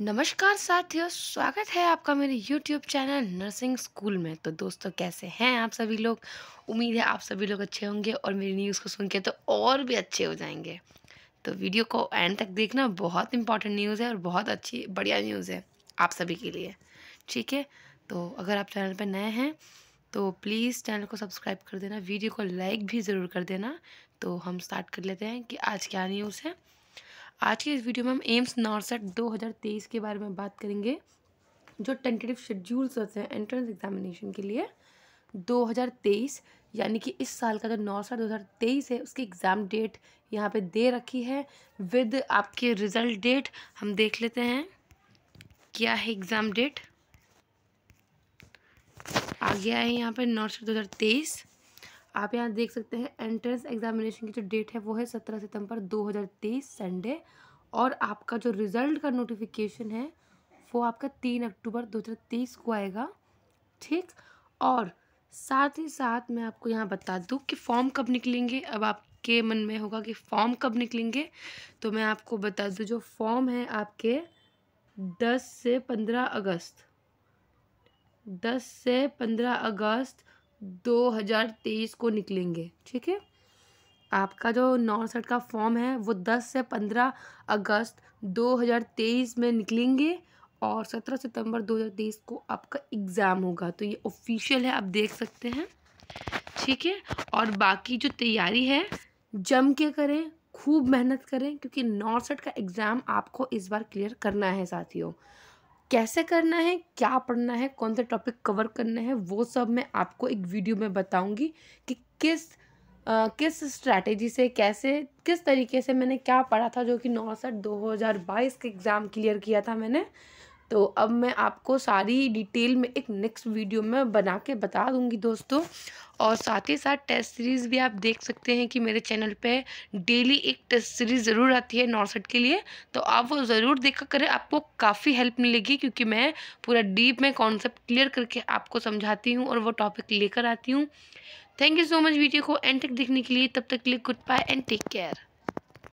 नमस्कार साथियों स्वागत है आपका मेरे YouTube चैनल नर्सिंग स्कूल में तो दोस्तों कैसे हैं आप सभी लोग उम्मीद है आप सभी लोग अच्छे होंगे और मेरी न्यूज़ को सुन के तो और भी अच्छे हो जाएंगे तो वीडियो को एंड तक देखना बहुत इंपॉर्टेंट न्यूज़ है और बहुत अच्छी बढ़िया न्यूज़ है आप सभी के लिए ठीक है तो अगर आप चैनल पर नए हैं तो प्लीज़ चैनल को सब्सक्राइब कर देना वीडियो को लाइक भी ज़रूर कर देना तो हम स्टार्ट कर लेते हैं कि आज क्या न्यूज़ है आज की इस वीडियो में हम एम्स नॉर्सेट 2023 के बारे में बात करेंगे जो टेंटेटिव शेड्यूल्स होते हैं एंट्रेंस एग्जामिनेशन के लिए 2023 यानी कि इस साल का जो नॉर्सेट 2023 है उसकी एग्ज़ाम डेट यहाँ पे दे रखी है विद आपके रिज़ल्ट डेट हम देख लेते हैं क्या है एग्ज़ाम डेट आ गया है यहाँ पर नॉर्सेट दो आप यहाँ देख सकते हैं एंट्रेंस एग्जामिनेशन की जो डेट है वो है सत्रह सितंबर 2023 संडे और आपका जो रिज़ल्ट का नोटिफिकेशन है वो आपका तीन अक्टूबर 2023 को आएगा ठीक और साथ ही साथ मैं आपको यहाँ बता दूँ कि फॉर्म कब निकलेंगे अब आपके मन में होगा कि फॉर्म कब निकलेंगे तो मैं आपको बता दूँ जो फॉर्म है आपके दस से पंद्रह अगस्त दस से पंद्रह अगस्त 2023 को निकलेंगे ठीक है आपका जो नॉर्थ सेट का फॉर्म है वो 10 से 15 अगस्त 2023 में निकलेंगे और 17 सितंबर 2023 को आपका एग्ज़ाम होगा तो ये ऑफिशियल है आप देख सकते हैं ठीक है और बाकी जो तैयारी है जम के करें खूब मेहनत करें क्योंकि नॉर्थ सेट का एग्ज़ाम आपको इस बार क्लियर करना है साथियों कैसे करना है क्या पढ़ना है कौन सा टॉपिक कवर करना है वो सब मैं आपको एक वीडियो में बताऊंगी कि किस आ, किस स्ट्रैटेजी से कैसे किस तरीके से मैंने क्या पढ़ा था जो कि नौ सठ दो हज़ार बाईस के एग्ज़ाम क्लियर किया था मैंने तो अब मैं आपको सारी डिटेल में एक नेक्स्ट वीडियो में बना के बता दूंगी दोस्तों और साथ ही साथ टेस्ट सीरीज़ भी आप देख सकते हैं कि मेरे चैनल पे डेली एक टेस्ट सीरीज़ ज़रूर आती है नॉर्थ के लिए तो आप वो ज़रूर देखा करें आपको काफ़ी हेल्प मिलेगी क्योंकि मैं पूरा डीप में कॉन्सेप्ट क्लियर करके आपको समझाती हूँ और वो टॉपिक लेकर आती हूँ thank you so much video को एंड तक देखने के लिए तब तक के लिए good bye and take care